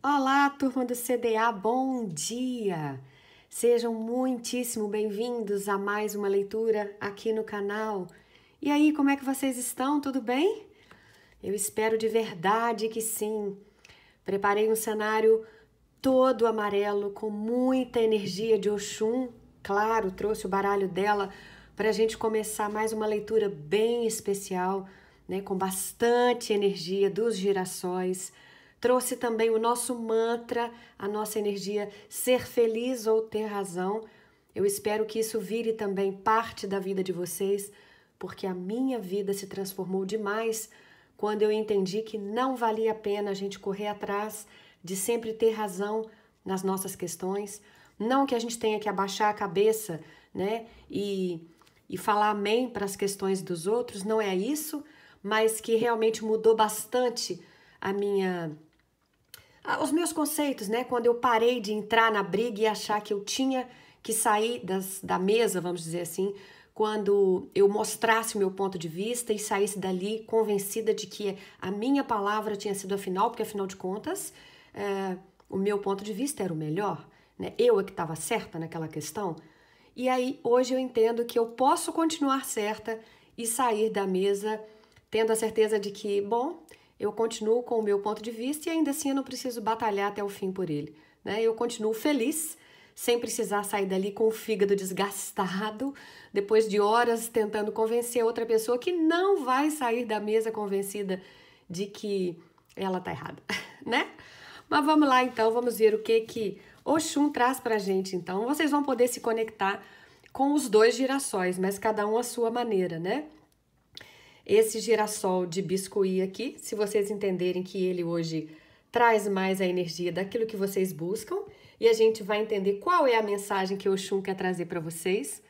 Olá, turma do CDA, bom dia! Sejam muitíssimo bem-vindos a mais uma leitura aqui no canal. E aí, como é que vocês estão? Tudo bem? Eu espero de verdade que sim. Preparei um cenário todo amarelo, com muita energia de Oxum. Claro, trouxe o baralho dela para a gente começar mais uma leitura bem especial, né, com bastante energia dos girassóis. Trouxe também o nosso mantra, a nossa energia ser feliz ou ter razão. Eu espero que isso vire também parte da vida de vocês, porque a minha vida se transformou demais quando eu entendi que não valia a pena a gente correr atrás de sempre ter razão nas nossas questões. Não que a gente tenha que abaixar a cabeça, né? E, e falar amém para as questões dos outros, não é isso, mas que realmente mudou bastante a minha ah, os meus conceitos, né? Quando eu parei de entrar na briga e achar que eu tinha que sair das, da mesa, vamos dizer assim, quando eu mostrasse o meu ponto de vista e saísse dali convencida de que a minha palavra tinha sido a final, porque afinal de contas é, o meu ponto de vista era o melhor, né? Eu é que estava certa naquela questão. E aí hoje eu entendo que eu posso continuar certa e sair da mesa tendo a certeza de que, bom, eu continuo com o meu ponto de vista e ainda assim eu não preciso batalhar até o fim por ele. Né? Eu continuo feliz, sem precisar sair dali com o fígado desgastado, depois de horas tentando convencer outra pessoa que não vai sair da mesa convencida de que ela tá errada, né? Mas vamos lá então, vamos ver o que que Oxum traz pra gente então. Vocês vão poder se conectar com os dois girassóis, mas cada um à sua maneira, né? esse girassol de biscoito aqui, se vocês entenderem que ele hoje traz mais a energia daquilo que vocês buscam, e a gente vai entender qual é a mensagem que o Oxum quer trazer para vocês.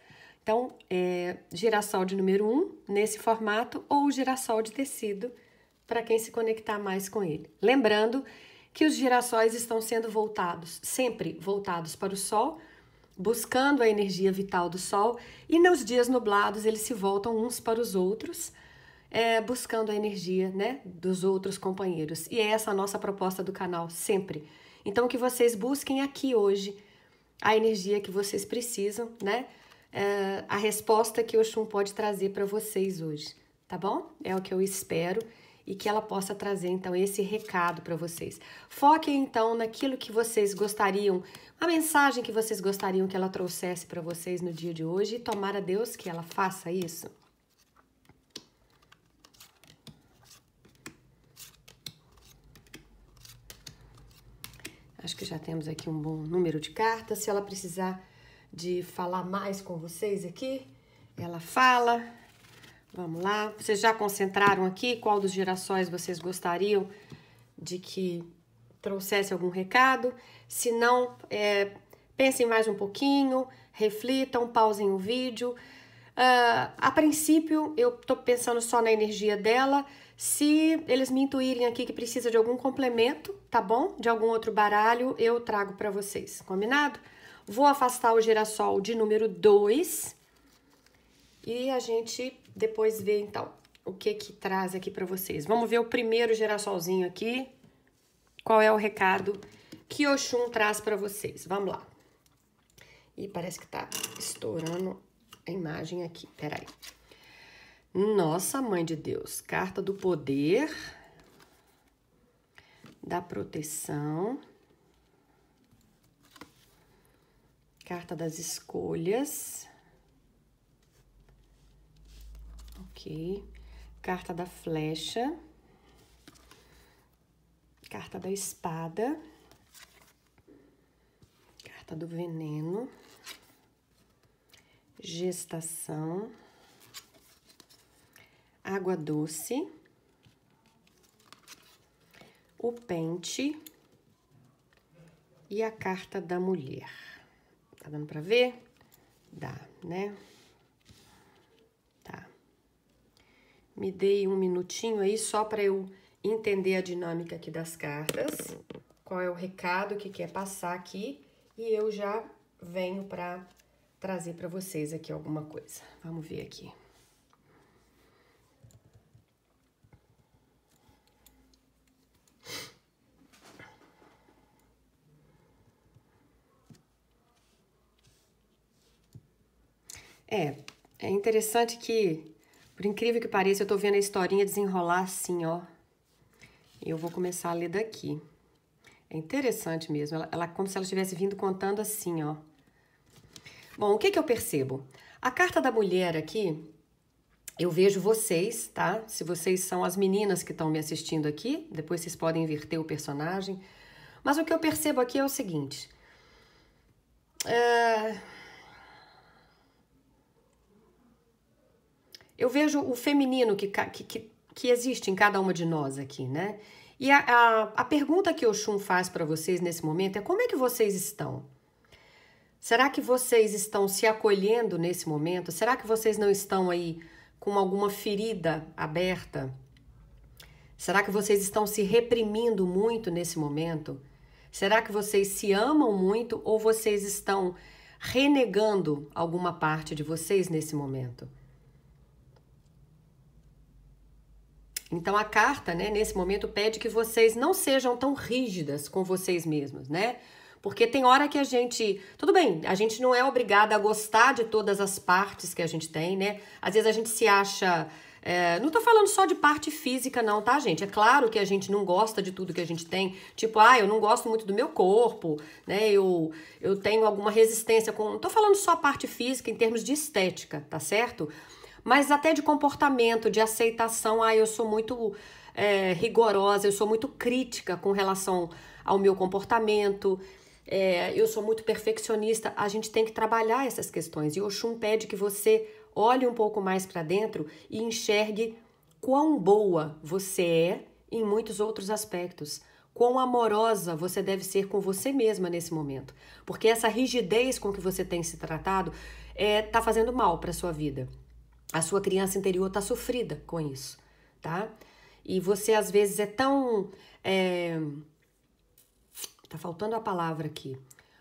Então, é girassol de número 1 um, nesse formato ou girassol de tecido para quem se conectar mais com ele. Lembrando que os girassóis estão sendo voltados, sempre voltados para o sol, buscando a energia vital do sol, e nos dias nublados eles se voltam uns para os outros é, buscando a energia né, dos outros companheiros. E é essa a nossa proposta do canal, sempre. Então, que vocês busquem aqui hoje a energia que vocês precisam, né? É, a resposta que o Oxum pode trazer para vocês hoje, tá bom? É o que eu espero e que ela possa trazer então esse recado para vocês. Foquem então naquilo que vocês gostariam, a mensagem que vocês gostariam que ela trouxesse para vocês no dia de hoje e tomara Deus que ela faça isso. Acho que já temos aqui um bom número de cartas. Se ela precisar de falar mais com vocês aqui, ela fala. Vamos lá. Vocês já concentraram aqui qual dos girassóis vocês gostariam de que trouxesse algum recado? Se não, é, pensem mais um pouquinho, reflitam, pausem o vídeo. Uh, a princípio, eu estou pensando só na energia dela. Se eles me intuírem aqui que precisa de algum complemento, tá bom? De algum outro baralho, eu trago para vocês, combinado? Vou afastar o girassol de número 2 e a gente depois vê então o que que traz aqui para vocês. Vamos ver o primeiro girassolzinho aqui. Qual é o recado que Oxum traz para vocês? Vamos lá. E parece que tá estourando a imagem aqui, peraí. Nossa Mãe de Deus, carta do poder, da proteção, carta das escolhas, ok, carta da flecha, carta da espada, carta do veneno gestação, água doce, o pente e a carta da mulher. Tá dando pra ver? Dá, né? Tá. Me dei um minutinho aí só para eu entender a dinâmica aqui das cartas, qual é o recado que quer é passar aqui, e eu já venho para trazer para vocês aqui alguma coisa. Vamos ver aqui. É, é interessante que, por incrível que pareça, eu tô vendo a historinha desenrolar assim, ó. E eu vou começar a ler daqui. É interessante mesmo. Ela, ela como se ela estivesse vindo contando assim, ó. Bom, o que, que eu percebo? A carta da mulher aqui, eu vejo vocês, tá? Se vocês são as meninas que estão me assistindo aqui, depois vocês podem inverter o personagem. Mas o que eu percebo aqui é o seguinte. É... Eu vejo o feminino que, que, que existe em cada uma de nós aqui, né? E a, a, a pergunta que o Shun faz para vocês nesse momento é como é que vocês estão? Será que vocês estão se acolhendo nesse momento? Será que vocês não estão aí com alguma ferida aberta? Será que vocês estão se reprimindo muito nesse momento? Será que vocês se amam muito ou vocês estão renegando alguma parte de vocês nesse momento? Então a carta, né, nesse momento pede que vocês não sejam tão rígidas com vocês mesmos, né? Porque tem hora que a gente. Tudo bem, a gente não é obrigada a gostar de todas as partes que a gente tem, né? Às vezes a gente se acha. É, não tô falando só de parte física, não, tá, gente? É claro que a gente não gosta de tudo que a gente tem. Tipo, ah, eu não gosto muito do meu corpo, né? Eu, eu tenho alguma resistência com. Não tô falando só parte física em termos de estética, tá certo? Mas até de comportamento, de aceitação. Ah, eu sou muito é, rigorosa, eu sou muito crítica com relação ao meu comportamento é, eu sou muito perfeccionista. A gente tem que trabalhar essas questões. E Oxum pede que você olhe um pouco mais para dentro e enxergue quão boa você é em muitos outros aspectos. Quão amorosa você deve ser com você mesma nesse momento. Porque essa rigidez com que você tem se tratado está é, fazendo mal para sua vida. A sua criança interior está sofrida com isso, tá? E você às vezes é tão é, Tá faltando a palavra aqui.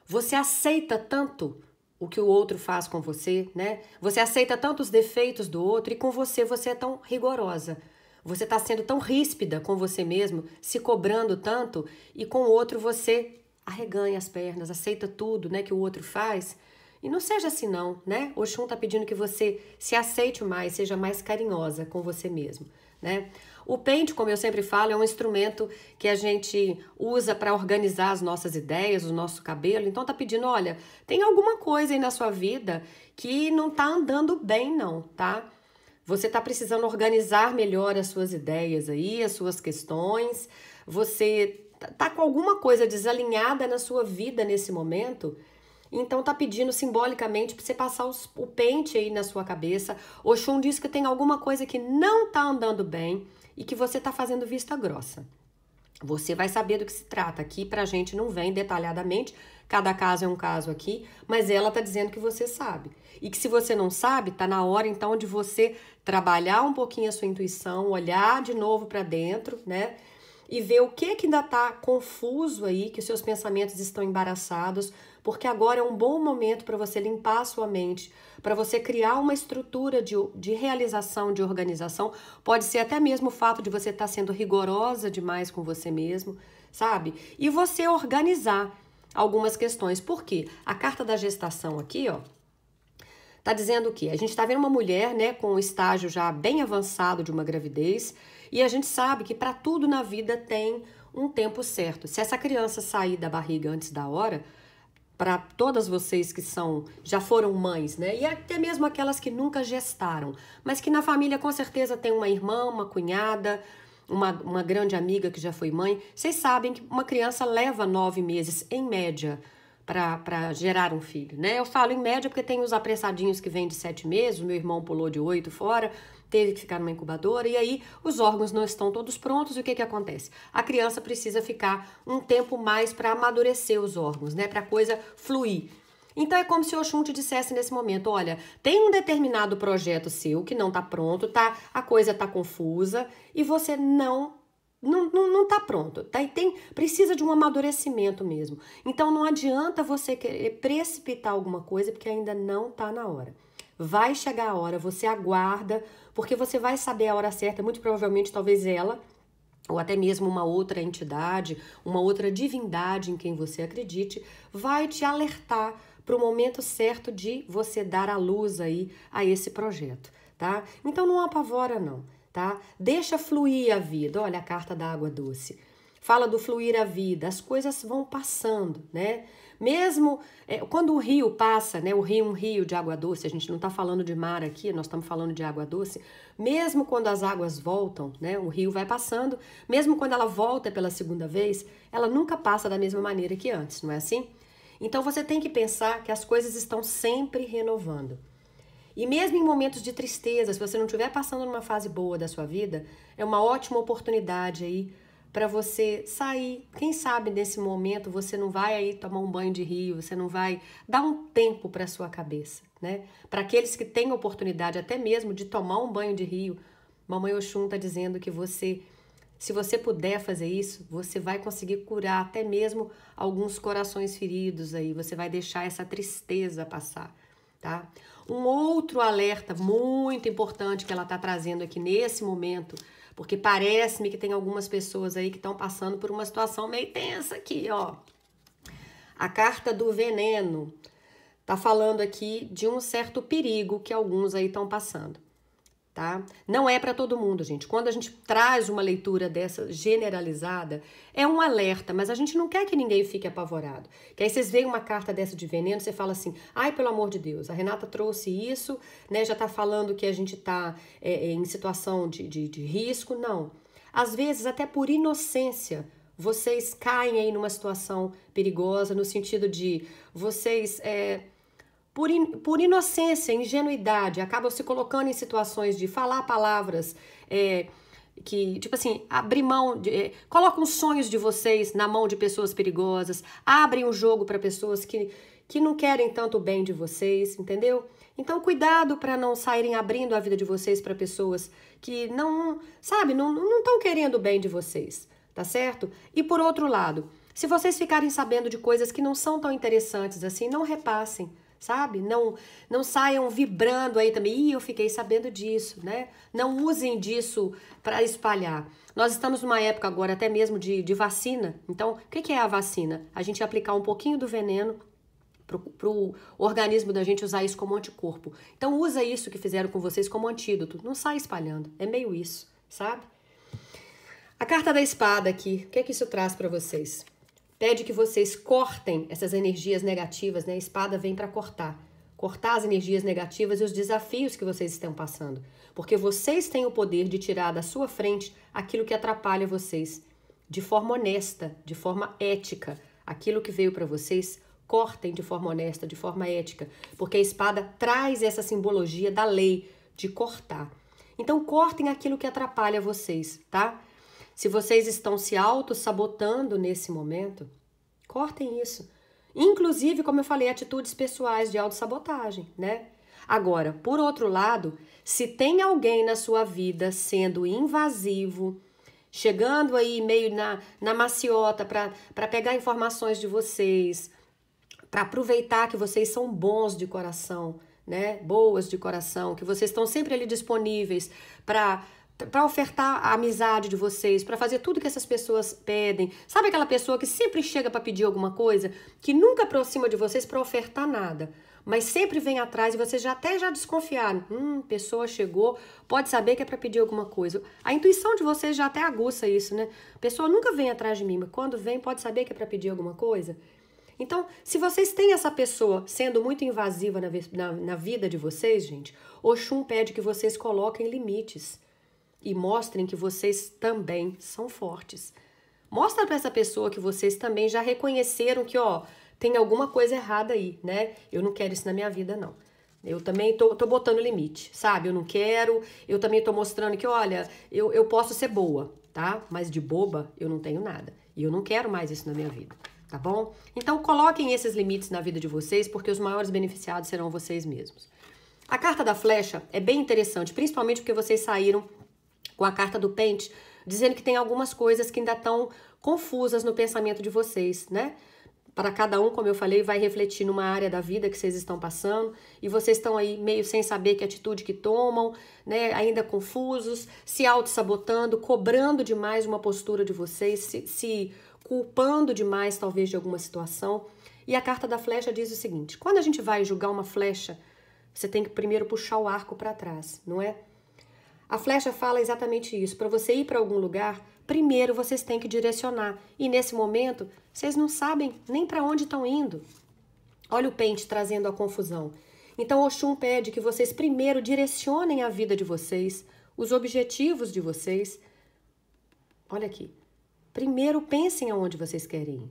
Você aceita tanto o que o outro faz com você, né? Você aceita tanto os defeitos do outro e com você você é tão rigorosa. Você está sendo tão ríspida com você mesmo, se cobrando tanto, e com o outro você arreganha as pernas, aceita tudo, né, que o outro faz. E não seja assim não, né? Oxum tá pedindo que você se aceite mais, seja mais carinhosa com você mesmo, né? O pente, como eu sempre falo, é um instrumento que a gente usa para organizar as nossas ideias, o nosso cabelo. Então tá pedindo, olha, tem alguma coisa aí na sua vida que não tá andando bem não, tá? Você tá precisando organizar melhor as suas ideias aí, as suas questões. Você tá, tá com alguma coisa desalinhada na sua vida nesse momento? Então tá pedindo simbolicamente para você passar os, o pente aí na sua cabeça. Oxum diz que tem alguma coisa que não tá andando bem e que você está fazendo vista grossa. Você vai saber do que se trata. Aqui para a gente não vem detalhadamente, cada caso é um caso aqui, mas ela está dizendo que você sabe. E que se você não sabe, está na hora então de você trabalhar um pouquinho a sua intuição, olhar de novo para dentro, né? e ver o que, é que ainda está confuso aí, que os seus pensamentos estão embaraçados, porque agora é um bom momento para você limpar a sua mente, para você criar uma estrutura de, de realização, de organização. Pode ser até mesmo o fato de você estar tá sendo rigorosa demais com você mesmo, sabe? E você organizar algumas questões. Por quê? A carta da gestação aqui, ó, Está dizendo o quê? A gente está vendo uma mulher né, com o estágio já bem avançado de uma gravidez e a gente sabe que para tudo na vida tem um tempo certo. Se essa criança sair da barriga antes da hora, para todas vocês que são já foram mães, né? E até mesmo aquelas que nunca gestaram, mas que na família com certeza tem uma irmã, uma cunhada, uma, uma grande amiga que já foi mãe. Vocês sabem que uma criança leva nove meses, em média, para gerar um filho, né? Eu falo em média porque tem os apressadinhos que vêm de sete meses, meu irmão pulou de oito fora, teve que ficar numa incubadora, e aí os órgãos não estão todos prontos, e o que que acontece? A criança precisa ficar um tempo mais para amadurecer os órgãos, né? Para a coisa fluir. Então é como se o Oxum te dissesse nesse momento, olha, tem um determinado projeto seu que não está pronto, tá? A coisa está confusa e você não não, não, não tá pronto. Tá? E tem, precisa de um amadurecimento mesmo. Então não adianta você querer precipitar alguma coisa porque ainda não tá na hora. Vai chegar a hora, você aguarda, porque você vai saber a hora certa, muito provavelmente talvez ela ou até mesmo uma outra entidade, uma outra divindade em quem você acredite, vai te alertar para o momento certo de você dar a luz aí a esse projeto, tá? Então não apavora não tá? Deixa fluir a vida. Olha a carta da água doce. Fala do fluir a vida, as coisas vão passando, né? Mesmo é, quando o rio passa, né? O rio, um rio de água doce, a gente não está falando de mar aqui, nós estamos falando de água doce. Mesmo quando as águas voltam, né? O rio vai passando, mesmo quando ela volta pela segunda vez, ela nunca passa da mesma maneira que antes, não é assim? Então você tem que pensar que as coisas estão sempre renovando. E mesmo em momentos de tristeza, se você não estiver passando numa fase boa da sua vida, é uma ótima oportunidade aí para você sair. Quem sabe nesse momento você não vai aí tomar um banho de rio, você não vai dar um tempo para sua cabeça, né? Para aqueles que têm oportunidade até mesmo de tomar um banho de rio, mamãe Oxum está dizendo que você se você puder fazer isso, você vai conseguir curar até mesmo alguns corações feridos aí, você vai deixar essa tristeza passar, tá? Um outro alerta muito importante que ela está trazendo aqui nesse momento, porque parece-me que tem algumas pessoas aí que estão passando por uma situação meio tensa aqui, ó. A carta do veneno está falando aqui de um certo perigo que alguns aí estão passando tá? Não é para todo mundo, gente. Quando a gente traz uma leitura dessa generalizada, é um alerta, mas a gente não quer que ninguém fique apavorado. Que aí vocês veem uma carta dessa de veneno, você fala assim: "Ai, pelo amor de Deus, a Renata trouxe isso, né? Já tá falando que a gente tá é, é em situação de, de, de risco". Não. Às vezes, até por inocência, vocês caem aí numa situação perigosa, no sentido de vocês é, por, in, por inocência, ingenuidade, acabam se colocando em situações de falar palavras é, que, tipo assim, abrir mão, de, é, colocam os sonhos de vocês na mão de pessoas perigosas, abrem o um jogo para pessoas que, que não querem tanto o bem de vocês, entendeu? Então, cuidado para não saírem abrindo a vida de vocês para pessoas que não, sabe, não estão querendo o bem de vocês, tá certo? E por outro lado, se vocês ficarem sabendo de coisas que não são tão interessantes assim, não repassem sabe? Não não saiam vibrando aí também. Ih, eu fiquei sabendo disso, né? Não usem disso para espalhar. Nós estamos numa época agora até mesmo de, de vacina. Então, o que, que é a vacina? A gente aplicar um pouquinho do veneno para o organismo da gente usar isso como anticorpo. Então usa isso que fizeram com vocês como antídoto. Não sai espalhando. É meio isso, sabe? A carta da espada aqui, o que é que isso traz para vocês? pede que vocês cortem essas energias negativas, né? A espada vem para cortar. Cortar as energias negativas e os desafios que vocês estão passando. Porque vocês têm o poder de tirar da sua frente aquilo que atrapalha vocês. De forma honesta, de forma ética. Aquilo que veio para vocês, cortem de forma honesta, de forma ética. Porque a espada traz essa simbologia da lei de cortar. Então, cortem aquilo que atrapalha vocês, tá? Se vocês estão se auto-sabotando nesse momento, cortem isso. Inclusive, como eu falei, atitudes pessoais de sabotagem, né? Agora, por outro lado, se tem alguém na sua vida sendo invasivo, chegando aí meio na, na maciota para pegar informações de vocês, para aproveitar que vocês são bons de coração, né? Boas de coração, que vocês estão sempre ali disponíveis para para ofertar a amizade de vocês, para fazer tudo que essas pessoas pedem. Sabe aquela pessoa que sempre chega para pedir alguma coisa, que nunca aproxima de vocês para ofertar nada, mas sempre vem atrás e vocês já até já desconfiaram. Hum, pessoa chegou, pode saber que é para pedir alguma coisa. A intuição de vocês já até aguça isso, né? Pessoa nunca vem atrás de mim, mas quando vem pode saber que é para pedir alguma coisa. Então, se vocês têm essa pessoa sendo muito invasiva na, na, na vida de vocês, gente, Oxum pede que vocês coloquem limites e mostrem que vocês também são fortes. Mostra para essa pessoa que vocês também já reconheceram que, ó, tem alguma coisa errada aí, né? Eu não quero isso na minha vida, não. Eu também tô, tô botando limite, sabe? Eu não quero, eu também tô mostrando que, olha, eu, eu posso ser boa, tá? Mas de boba eu não tenho nada. E eu não quero mais isso na minha vida, tá bom? Então coloquem esses limites na vida de vocês, porque os maiores beneficiados serão vocês mesmos. A carta da flecha é bem interessante, principalmente porque vocês saíram com a carta do pente, dizendo que tem algumas coisas que ainda estão confusas no pensamento de vocês, né? Para cada um, como eu falei, vai refletir numa área da vida que vocês estão passando e vocês estão aí meio sem saber que atitude que tomam, né? Ainda confusos, se auto-sabotando, cobrando demais uma postura de vocês, se, se culpando demais, talvez, de alguma situação. E a carta da flecha diz o seguinte: quando a gente vai julgar uma flecha, você tem que primeiro puxar o arco para trás, não é? A flecha fala exatamente isso. Para você ir para algum lugar, primeiro vocês têm que direcionar. E nesse momento, vocês não sabem nem para onde estão indo. Olha o pente trazendo a confusão. Então, Oxum pede que vocês primeiro direcionem a vida de vocês, os objetivos de vocês. Olha aqui. Primeiro pensem aonde vocês querem ir.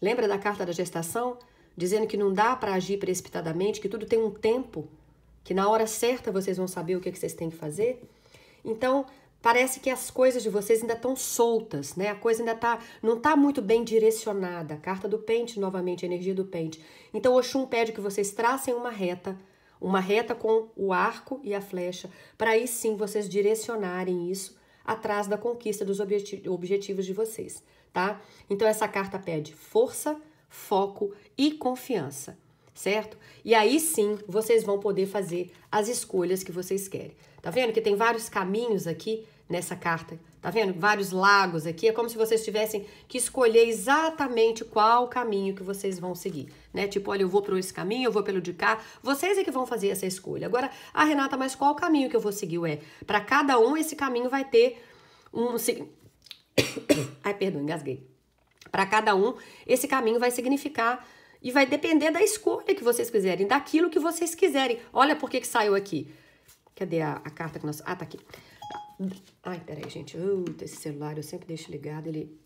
Lembra da carta da gestação? Dizendo que não dá para agir precipitadamente, que tudo tem um tempo que na hora certa vocês vão saber o que, é que vocês têm que fazer. Então, parece que as coisas de vocês ainda estão soltas, né? A coisa ainda tá, não está muito bem direcionada. Carta do pente, novamente, a energia do pente. Então, Oxum pede que vocês tracem uma reta, uma reta com o arco e a flecha, para aí sim vocês direcionarem isso atrás da conquista dos objetivos de vocês, tá? Então, essa carta pede força, foco e confiança certo? E aí sim vocês vão poder fazer as escolhas que vocês querem. Tá vendo que tem vários caminhos aqui nessa carta? Tá vendo? Vários lagos aqui. É como se vocês tivessem que escolher exatamente qual caminho que vocês vão seguir, né? Tipo, olha, eu vou por esse caminho, eu vou pelo de cá. Vocês é que vão fazer essa escolha. Agora, a ah, Renata, mas qual caminho que eu vou seguir? É, para cada um esse caminho vai ter um Ai, perdão, engasguei. Para cada um, esse caminho vai significar e vai depender da escolha que vocês quiserem, daquilo que vocês quiserem. Olha por que, que saiu aqui. Cadê a, a carta que nós. Ah, tá aqui. Tá. Ai, peraí, gente. Uh, esse celular eu sempre deixo ligado, ele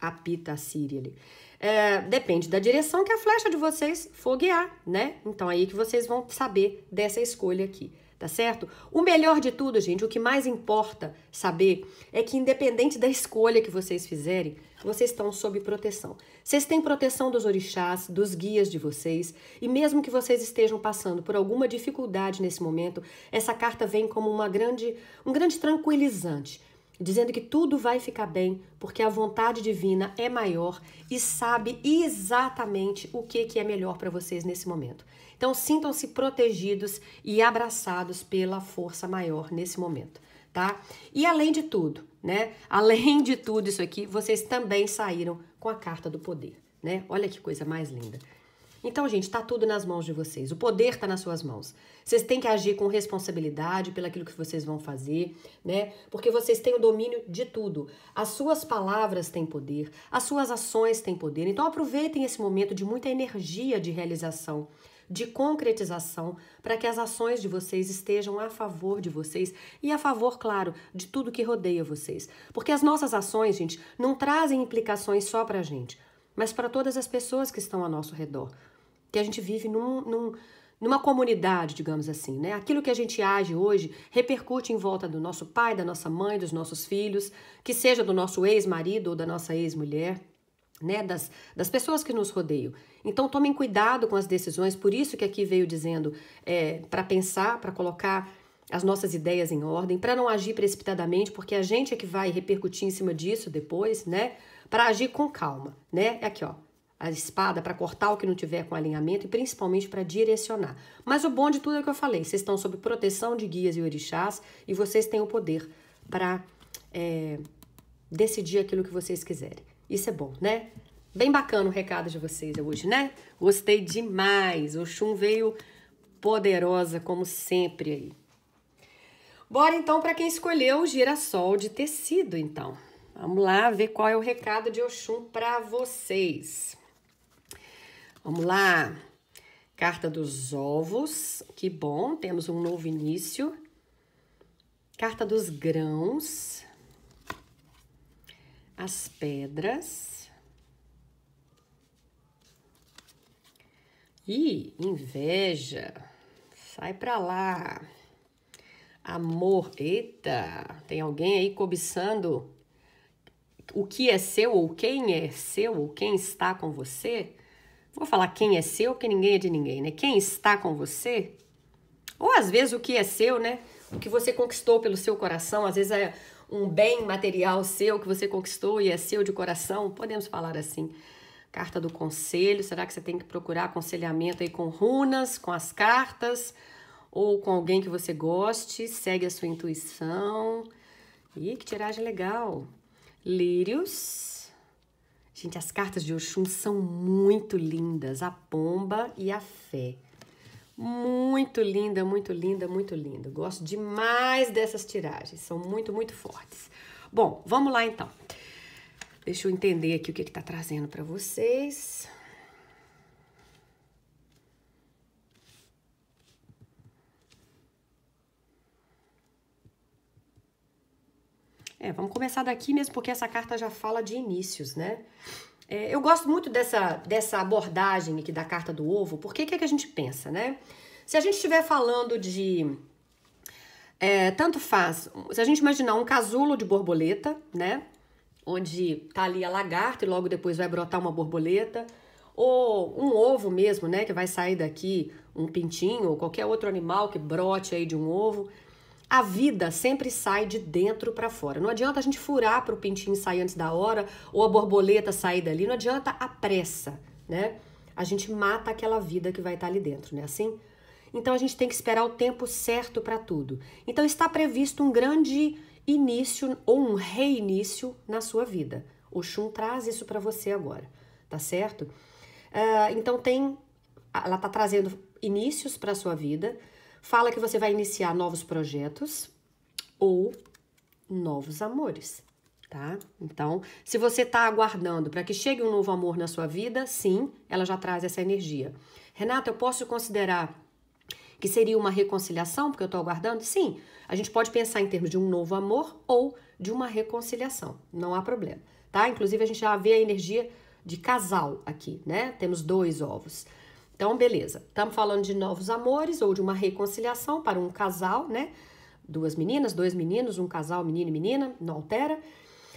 apita a Siri ali. É, depende da direção que a flecha de vocês for guiar, né? Então aí que vocês vão saber dessa escolha aqui tá certo? O melhor de tudo, gente, o que mais importa saber é que independente da escolha que vocês fizerem, vocês estão sob proteção. Vocês têm proteção dos orixás, dos guias de vocês, e mesmo que vocês estejam passando por alguma dificuldade nesse momento, essa carta vem como uma grande, um grande tranquilizante, dizendo que tudo vai ficar bem, porque a vontade divina é maior e sabe exatamente o que que é melhor para vocês nesse momento. Então sintam-se protegidos e abraçados pela força maior nesse momento, tá? E além de tudo, né? Além de tudo isso aqui, vocês também saíram com a carta do poder, né? Olha que coisa mais linda. Então, gente, está tudo nas mãos de vocês. O poder está nas suas mãos. Vocês têm que agir com responsabilidade pelo aquilo que vocês vão fazer, né? Porque vocês têm o domínio de tudo. As suas palavras têm poder, as suas ações têm poder. Então, aproveitem esse momento de muita energia de realização de concretização para que as ações de vocês estejam a favor de vocês e a favor, claro, de tudo que rodeia vocês. Porque as nossas ações, gente, não trazem implicações só para a gente, mas para todas as pessoas que estão ao nosso redor. Que a gente vive num, num numa comunidade, digamos assim, né? Aquilo que a gente age hoje repercute em volta do nosso pai, da nossa mãe, dos nossos filhos, que seja do nosso ex-marido ou da nossa ex-mulher né, das, das pessoas que nos rodeiam. Então tomem cuidado com as decisões, por isso que aqui veio dizendo é, para pensar, para colocar as nossas ideias em ordem, para não agir precipitadamente, porque a gente é que vai repercutir em cima disso depois, né? Para agir com calma, né? É aqui, ó, a espada para cortar o que não tiver com alinhamento e principalmente para direcionar. Mas o bom de tudo é o que eu falei, vocês estão sob proteção de guias e orixás e vocês têm o poder para é, decidir aquilo que vocês quiserem. Isso é bom, né? Bem bacana o recado de vocês hoje, né? Gostei demais. O Xum veio poderosa como sempre aí. Bora então para quem escolheu o girassol de tecido, então. Vamos lá ver qual é o recado de Oxum para vocês. Vamos lá. Carta dos ovos. Que bom, temos um novo início. Carta dos grãos as pedras e inveja. Sai pra lá. Amor, eita, tem alguém aí cobiçando o que é seu ou quem é seu ou quem está com você? Vou falar quem é seu, que ninguém é de ninguém, né? Quem está com você? Ou às vezes o que é seu, né? O que você conquistou pelo seu coração, às vezes é um bem material seu que você conquistou e é seu de coração? Podemos falar assim. Carta do conselho, será que você tem que procurar aconselhamento aí com runas, com as cartas ou com alguém que você goste? Segue a sua intuição. Ih, que tiragem legal. Lírios. Gente, as cartas de Oxum são muito lindas, a pomba e a fé. Muito linda, muito linda, muito linda. Gosto demais dessas tiragens, são muito, muito fortes. Bom, vamos lá então. Deixa eu entender aqui o que, ele tá trazendo para vocês. É, vamos começar daqui mesmo, porque essa carta já fala de inícios, né? É, eu gosto muito dessa, dessa abordagem aqui da carta do ovo, porque o que, é que a gente pensa, né? Se a gente estiver falando de. É, tanto faz, se a gente imaginar um casulo de borboleta, né? Onde tá ali a lagarta e logo depois vai brotar uma borboleta, ou um ovo mesmo, né? Que vai sair daqui um pintinho ou qualquer outro animal que brote aí de um ovo. A vida sempre sai de dentro para fora. Não adianta a gente furar para o pintinho sair antes da hora ou a borboleta sair dali. Não adianta a pressa, né? A gente mata aquela vida que vai estar tá ali dentro, né? Assim. Então a gente tem que esperar o tempo certo para tudo. Então está previsto um grande início ou um reinício na sua vida. O Shun traz isso para você agora, tá certo? Uh, então tem, ela tá trazendo inícios para sua vida Fala que você vai iniciar novos projetos ou novos amores, tá? Então, se você está aguardando para que chegue um novo amor na sua vida, sim, ela já traz essa energia. Renata, eu posso considerar que seria uma reconciliação, porque eu estou aguardando? Sim, a gente pode pensar em termos de um novo amor ou de uma reconciliação, não há problema, tá? Inclusive, a gente já vê a energia de casal aqui, né? Temos dois ovos. Então, beleza. Estamos falando de novos amores ou de uma reconciliação para um casal, né? Duas meninas, dois meninos, um casal, menino e menina, não altera.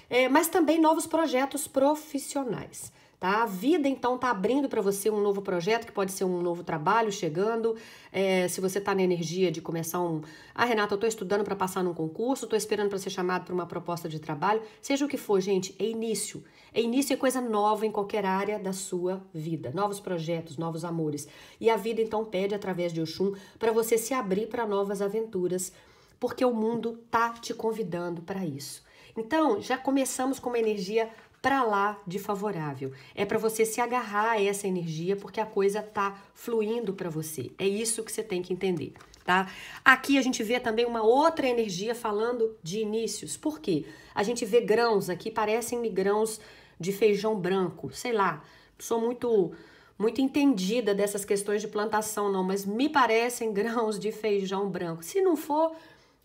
É, mas também novos projetos profissionais. Tá? A vida então está abrindo para você um novo projeto, que pode ser um novo trabalho chegando. É, se você está na energia de começar um. Ah, Renata, eu estou estudando para passar num concurso, estou esperando para ser chamado para uma proposta de trabalho. Seja o que for, gente, é início. É início é coisa nova em qualquer área da sua vida. Novos projetos, novos amores. E a vida então pede, através de Oxum, para você se abrir para novas aventuras, porque o mundo tá te convidando para isso. Então, já começamos com uma energia para lá de favorável. É para você se agarrar a essa energia porque a coisa tá fluindo para você. É isso que você tem que entender, tá? Aqui a gente vê também uma outra energia falando de inícios. Por quê? A gente vê grãos aqui, parecem grãos de feijão branco, sei lá. Sou muito muito entendida dessas questões de plantação não, mas me parecem grãos de feijão branco. Se não for,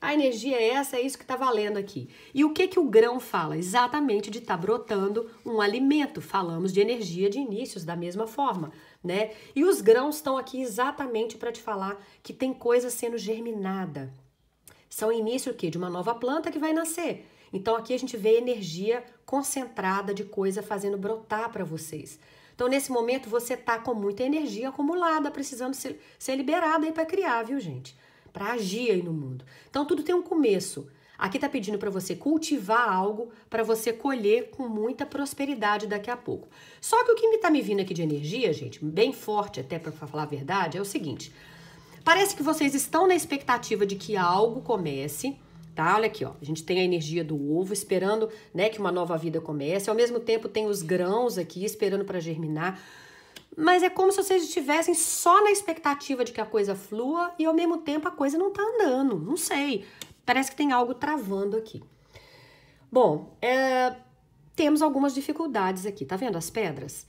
a energia é essa, é isso que está valendo aqui. E o que que o grão fala? Exatamente de estar tá brotando um alimento. Falamos de energia de inícios da mesma forma, né? E os grãos estão aqui exatamente para te falar que tem coisa sendo germinada. São início o quê? De uma nova planta que vai nascer. Então aqui a gente vê energia concentrada de coisa fazendo brotar para vocês. Então, nesse momento, você está com muita energia acumulada, precisando ser, ser liberada aí para criar, viu, gente? para agir aí no mundo. Então tudo tem um começo. Aqui está pedindo para você cultivar algo para você colher com muita prosperidade daqui a pouco. Só que o que me está me vindo aqui de energia, gente, bem forte até para falar a verdade, é o seguinte: parece que vocês estão na expectativa de que algo comece. Tá, olha aqui, ó. A gente tem a energia do ovo esperando, né, que uma nova vida comece. Ao mesmo tempo tem os grãos aqui esperando para germinar mas é como se vocês estivessem só na expectativa de que a coisa flua e ao mesmo tempo a coisa não tá andando. Não sei. Parece que tem algo travando aqui. Bom, é, temos algumas dificuldades aqui, tá vendo as pedras?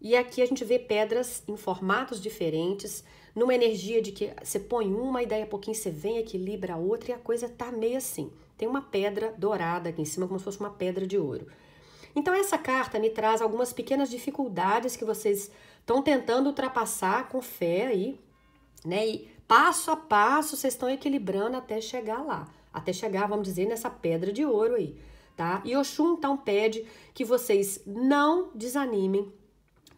E aqui a gente vê pedras em formatos diferentes, numa energia de que você põe uma e daí a é pouquinho você vem, equilibra a outra e a coisa tá meio assim. Tem uma pedra dourada aqui em cima, como se fosse uma pedra de ouro. Então, essa carta me traz algumas pequenas dificuldades que vocês Estão tentando ultrapassar com fé aí, né? E passo a passo vocês estão equilibrando até chegar lá, até chegar, vamos dizer, nessa pedra de ouro aí, tá? E Oxum então pede que vocês não desanimem,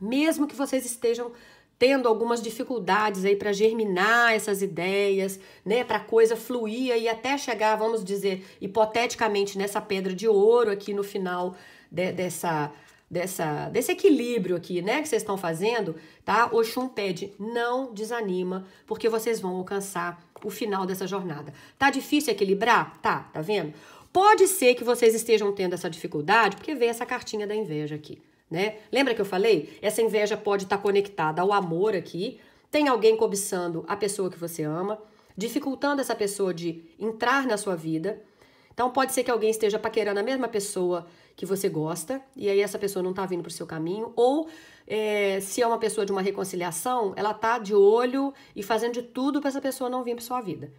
mesmo que vocês estejam tendo algumas dificuldades aí para germinar essas ideias, né, para coisa fluir e até chegar, vamos dizer, hipoteticamente nessa pedra de ouro aqui no final de, dessa dessa, desse equilíbrio aqui, né, que vocês estão fazendo, tá? Oxum pede, não desanima, porque vocês vão alcançar o final dessa jornada. Tá difícil equilibrar? Tá, tá vendo? Pode ser que vocês estejam tendo essa dificuldade, porque vem essa cartinha da inveja aqui, né? Lembra que eu falei? Essa inveja pode estar tá conectada ao amor aqui. Tem alguém cobiçando a pessoa que você ama, dificultando essa pessoa de entrar na sua vida. Então pode ser que alguém esteja paquerando a mesma pessoa que você gosta, e aí essa pessoa não tá vindo pro seu caminho, ou é, se é uma pessoa de uma reconciliação, ela tá de olho e fazendo de tudo para essa pessoa não vir pra sua vida.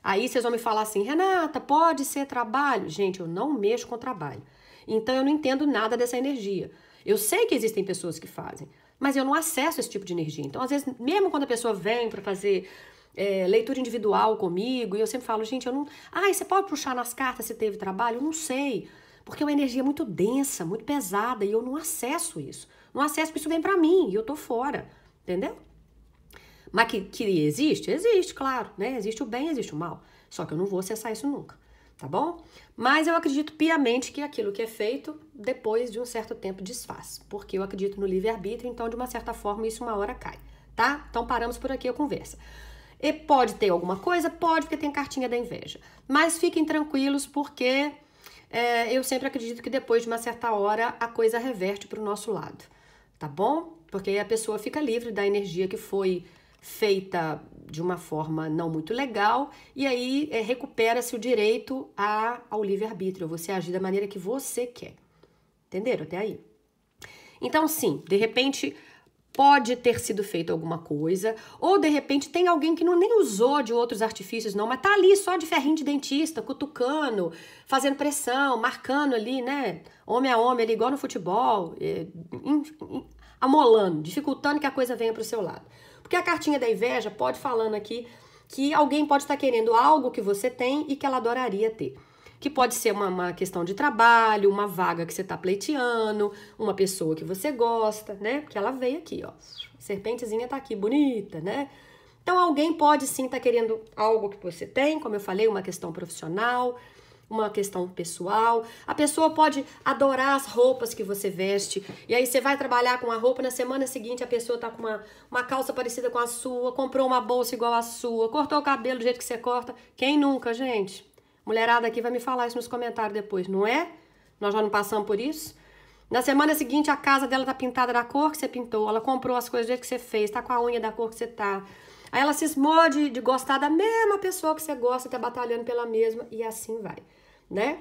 Aí vocês vão me falar assim, Renata, pode ser trabalho? Gente, eu não mexo com trabalho. Então eu não entendo nada dessa energia. Eu sei que existem pessoas que fazem, mas eu não acesso esse tipo de energia. Então, às vezes, mesmo quando a pessoa vem para fazer é, leitura individual comigo, e eu sempre falo, gente, eu não. Ah, você pode puxar nas cartas se teve trabalho? Eu não sei porque é uma energia muito densa, muito pesada e eu não acesso isso. Não acesso porque isso vem para mim e eu tô fora, entendeu? Mas que, que existe? Existe, claro, né? Existe o bem, existe o mal. Só que eu não vou acessar isso nunca, tá bom? Mas eu acredito piamente que aquilo que é feito, depois de um certo tempo, desfaz. Porque eu acredito no livre-arbítrio, então, de uma certa forma, isso uma hora cai, tá? Então, paramos por aqui a conversa. E pode ter alguma coisa? Pode, porque tem cartinha da inveja. Mas fiquem tranquilos, porque é, eu sempre acredito que depois de uma certa hora a coisa reverte para o nosso lado, tá bom? Porque a pessoa fica livre da energia que foi feita de uma forma não muito legal e aí é, recupera-se o direito a, ao livre-arbítrio, você agir da maneira que você quer. Entenderam até aí? Então, sim, de repente pode ter sido feito alguma coisa, ou de repente tem alguém que não nem usou de outros artifícios não, mas tá ali só de ferrinho de dentista, cutucando, fazendo pressão, marcando ali, né, homem a homem ali, igual no futebol, é, in, in, amolando, dificultando que a coisa venha para o seu lado. Porque a cartinha da inveja pode falando aqui que alguém pode estar tá querendo algo que você tem e que ela adoraria ter que pode ser uma, uma questão de trabalho, uma vaga que você está pleiteando, uma pessoa que você gosta, né? Porque ela veio aqui, ó. A serpentezinha tá aqui, bonita, né? Então, alguém pode sim estar tá querendo algo que você tem, como eu falei, uma questão profissional, uma questão pessoal. A pessoa pode adorar as roupas que você veste. E aí você vai trabalhar com a roupa, na semana seguinte a pessoa tá com uma, uma calça parecida com a sua, comprou uma bolsa igual a sua, cortou o cabelo do jeito que você corta. Quem nunca, gente? Mulherada aqui vai me falar isso nos comentários depois, não é? Nós já não passamos por isso? Na semana seguinte, a casa dela tá pintada da cor que você pintou, ela comprou as coisas do jeito que você fez, tá com a unha da cor que você tá. Aí ela cismou de, de gostar da mesma pessoa que você gosta, tá batalhando pela mesma, e assim vai, né?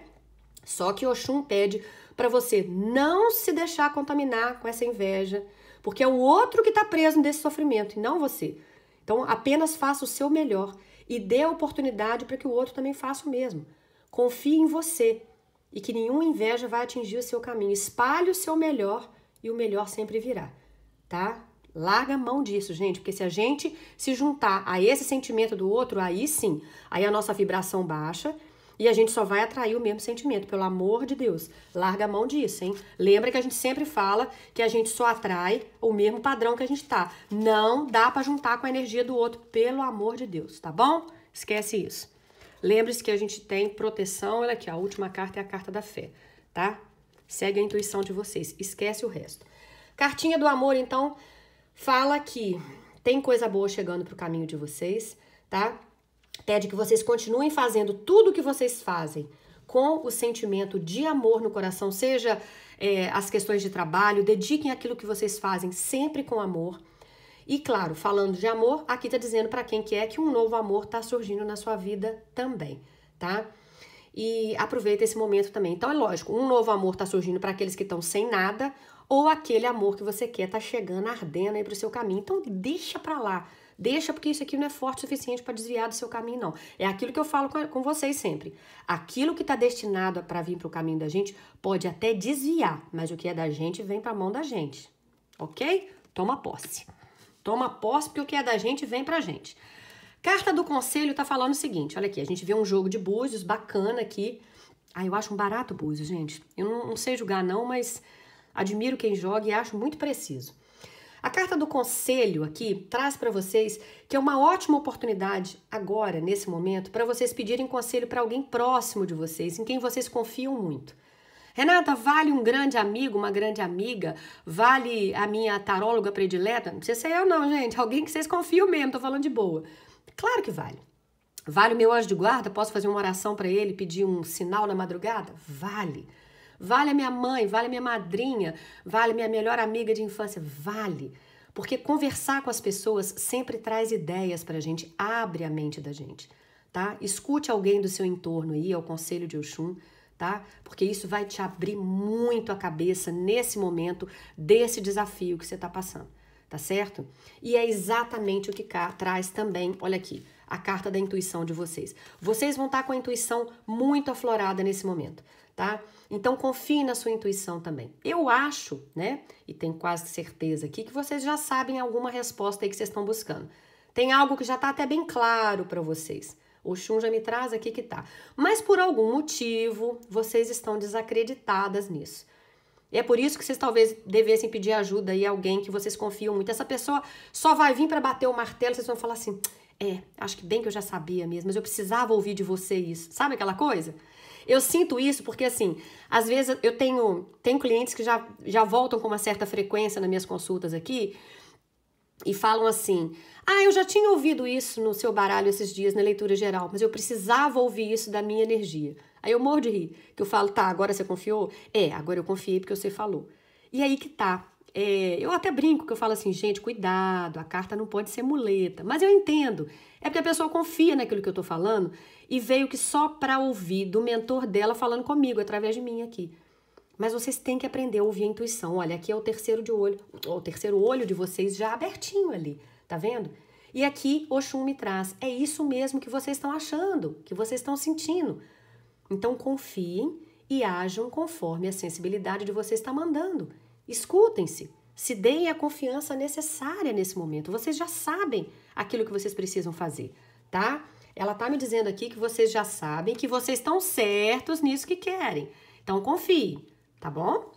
Só que Oxum pede para você não se deixar contaminar com essa inveja, porque é o outro que tá preso nesse sofrimento, e não você. Então, apenas faça o seu melhor e dê a oportunidade para que o outro também faça o mesmo. Confie em você e que nenhuma inveja vai atingir o seu caminho. Espalhe o seu melhor e o melhor sempre virá, tá? Larga a mão disso, gente, porque se a gente se juntar a esse sentimento do outro, aí sim, aí a nossa vibração baixa e a gente só vai atrair o mesmo sentimento, pelo amor de Deus. Larga a mão disso, hein? Lembra que a gente sempre fala que a gente só atrai o mesmo padrão que a gente tá. Não dá para juntar com a energia do outro, pelo amor de Deus, tá bom? Esquece isso. Lembre-se que a gente tem proteção, olha aqui, a última carta é a carta da fé, tá? Segue a intuição de vocês, esquece o resto. Cartinha do amor, então, fala que tem coisa boa chegando pro caminho de vocês, tá? pede que vocês continuem fazendo tudo o que vocês fazem com o sentimento de amor no coração, seja é, as questões de trabalho, dediquem aquilo que vocês fazem sempre com amor. E claro, falando de amor, aqui está dizendo para quem quer é que um novo amor está surgindo na sua vida também, tá? E aproveita esse momento também. Então é lógico, um novo amor está surgindo para aqueles que estão sem nada ou aquele amor que você quer está chegando ardendo aí pro seu caminho. Então deixa para lá Deixa porque isso aqui não é forte o suficiente para desviar do seu caminho, não. É aquilo que eu falo com, com vocês sempre. Aquilo que está destinado para vir para o caminho da gente pode até desviar, mas o que é da gente vem para a mão da gente, ok? Toma posse. Toma posse porque o que é da gente vem para a gente. Carta do Conselho tá falando o seguinte, olha aqui, a gente vê um jogo de búzios bacana aqui. Ah, eu acho um barato búzios, gente. Eu não, não sei julgar não, mas admiro quem joga e acho muito preciso. A carta do conselho aqui traz para vocês que é uma ótima oportunidade agora, nesse momento, para vocês pedirem conselho para alguém próximo de vocês, em quem vocês confiam muito. Renata, vale um grande amigo, uma grande amiga? Vale a minha taróloga predileta? Não precisa ser eu, não, gente. Alguém que vocês confiam mesmo, tô falando de boa. Claro que vale. Vale o meu anjo de guarda? Posso fazer uma oração para ele, pedir um sinal na madrugada? Vale. Vale a minha mãe, vale a minha madrinha, vale a minha melhor amiga de infância. Vale. Porque conversar com as pessoas sempre traz ideias para a gente, abre a mente da gente, tá? Escute alguém do seu entorno aí, é o conselho de Oxum, tá? Porque isso vai te abrir muito a cabeça nesse momento desse desafio que você está passando, tá certo? E é exatamente o que cá traz também, olha aqui, a carta da intuição de vocês. Vocês vão estar tá com a intuição muito aflorada nesse momento tá? Então confie na sua intuição também. Eu acho, né? E tenho quase certeza aqui que vocês já sabem alguma resposta aí que vocês estão buscando. Tem algo que já está até bem claro para vocês. O Xun já me traz aqui que tá. Mas por algum motivo, vocês estão desacreditadas nisso. E é por isso que vocês talvez devessem pedir ajuda aí a alguém que vocês confiam muito. Essa pessoa só vai vir para bater o martelo, vocês vão falar assim: "É, acho que bem que eu já sabia mesmo, mas eu precisava ouvir de você isso". Sabe aquela coisa? Eu sinto isso porque, assim, às vezes eu tenho, tenho clientes que já, já voltam com uma certa frequência nas minhas consultas aqui e falam assim: Ah, eu já tinha ouvido isso no seu baralho esses dias na leitura geral, mas eu precisava ouvir isso da minha energia. Aí eu morro de rir, que eu falo: Tá, agora você confiou? É, agora eu confiei porque você falou. E aí que tá. É, eu até brinco que eu falo assim, gente, cuidado, a carta não pode ser muleta. Mas eu entendo. É porque a pessoa confia naquilo que eu tô falando e veio que só para ouvir do mentor dela falando comigo, através de mim aqui. Mas vocês têm que aprender a ouvir a intuição. Olha, aqui é o terceiro de olho, o terceiro olho de vocês já abertinho ali, tá vendo? E aqui Oxum me traz. É isso mesmo que vocês estão achando, que vocês estão sentindo. Então confiem e ajam conforme a sensibilidade de vocês está mandando. Escutem-se. Se deem a confiança necessária nesse momento. Vocês já sabem aquilo que vocês precisam fazer, tá? Ela tá me dizendo aqui que vocês já sabem que vocês estão certos nisso que querem. Então confie, tá bom?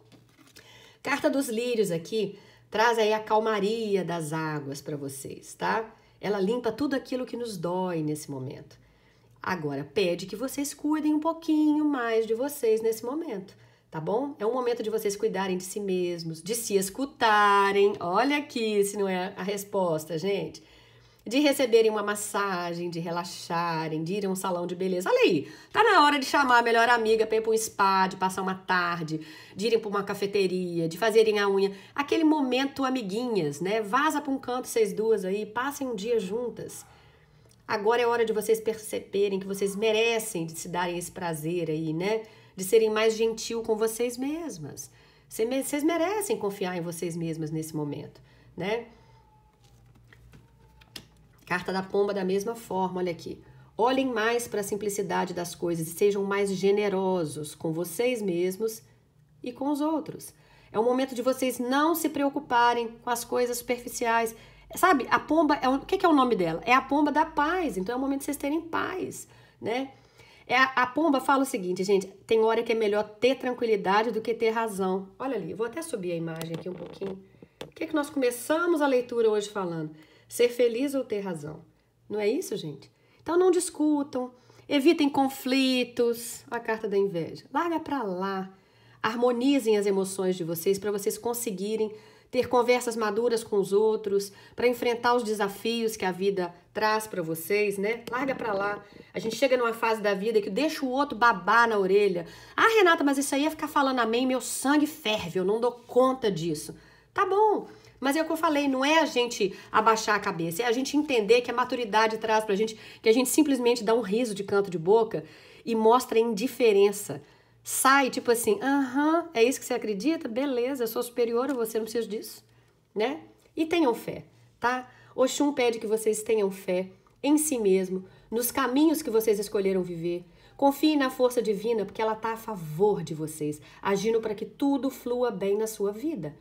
Carta dos Lírios aqui traz aí a calmaria das águas para vocês, tá? Ela limpa tudo aquilo que nos dói nesse momento. Agora pede que vocês cuidem um pouquinho mais de vocês nesse momento tá bom? É um momento de vocês cuidarem de si mesmos, de se escutarem. Olha aqui se não é a resposta, gente. De receberem uma massagem, de relaxarem, de ir a um salão de beleza. Olha aí, tá na hora de chamar a melhor amiga para ir para um spa, de passar uma tarde, de irem para uma cafeteria, de fazerem a unha. Aquele momento amiguinhas, né? Vaza para um canto vocês duas aí, passem um dia juntas. Agora é hora de vocês perceberem que vocês merecem de se darem esse prazer aí, né? de serem mais gentil com vocês mesmas. Vocês merecem confiar em vocês mesmas nesse momento, né? Carta da pomba da mesma forma, olha aqui. Olhem mais para a simplicidade das coisas e sejam mais generosos com vocês mesmos e com os outros. É o momento de vocês não se preocuparem com as coisas superficiais. Sabe, a pomba, é o, o que, que é o nome dela? É a pomba da paz. Então é o momento de vocês terem paz, né? É, a pomba fala o seguinte, gente, tem hora que é melhor ter tranquilidade do que ter razão. Olha ali, vou até subir a imagem aqui um pouquinho. O que é que nós começamos a leitura hoje falando? Ser feliz ou ter razão? Não é isso, gente? Então não discutam, evitem conflitos, a carta da inveja. Larga para lá. Harmonizem as emoções de vocês para vocês conseguirem ter conversas maduras com os outros, para enfrentar os desafios que a vida traz para vocês, né? Larga para lá. A gente chega numa fase da vida que deixa o outro babar na orelha. Ah, Renata, mas isso aí é ficar falando amém, meu sangue ferve, eu não dou conta disso. Tá bom, mas é o que eu falei, não é a gente abaixar a cabeça, é a gente entender que a maturidade traz pra gente, que a gente simplesmente dá um riso de canto de boca e mostra indiferença sai tipo assim, aham, é isso que você acredita? Beleza, eu sou superior a você, não preciso disso, né? E tenham fé, tá? Oxum pede que vocês tenham fé em si mesmo, nos caminhos que vocês escolheram viver. Confiem na força divina, porque ela está a favor de vocês, agindo para que tudo flua bem na sua vida.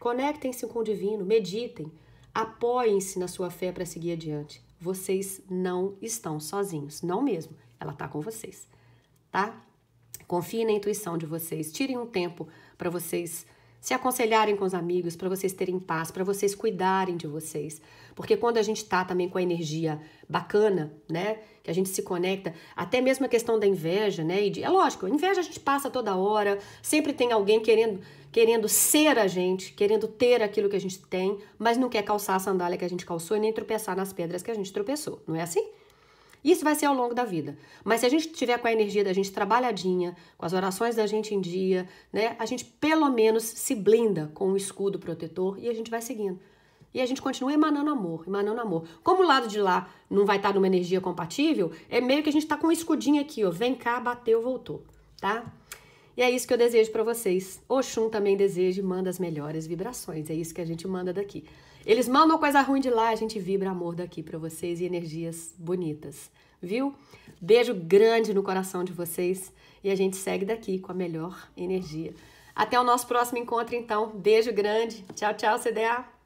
Conectem-se com o divino, meditem, apoiem-se na sua fé para seguir adiante. Vocês não estão sozinhos, não mesmo. Ela está com vocês, tá? Confiem na intuição de vocês. Tirem um tempo para vocês se aconselharem com os amigos, para vocês terem paz, para vocês cuidarem de vocês. Porque quando a gente está também com a energia bacana, né? Que a gente se conecta, até mesmo a questão da inveja, né? E de, é lógico, inveja a gente passa toda hora, sempre tem alguém querendo, querendo ser a gente, querendo ter aquilo que a gente tem, mas não quer calçar a sandália que a gente calçou e nem tropeçar nas pedras que a gente tropeçou. Não é assim? Isso vai ser ao longo da vida. Mas se a gente tiver com a energia da gente trabalhadinha, com as orações da gente em dia, né, a gente pelo menos se blinda com um escudo protetor e a gente vai seguindo. E a gente continua emanando amor, emanando amor. Como o lado de lá não vai estar numa energia compatível, é meio que a gente está com um escudinho aqui, ó. Vem cá, bateu, voltou, tá? E é isso que eu desejo para vocês. Oxum também deseja e manda as melhores vibrações. É isso que a gente manda daqui. Eles mandam coisa ruim de lá, a gente vibra amor daqui para vocês e energias bonitas, viu? Beijo grande no coração de vocês e a gente segue daqui com a melhor energia. Até o nosso próximo encontro, então. Beijo grande. Tchau, tchau, CDA.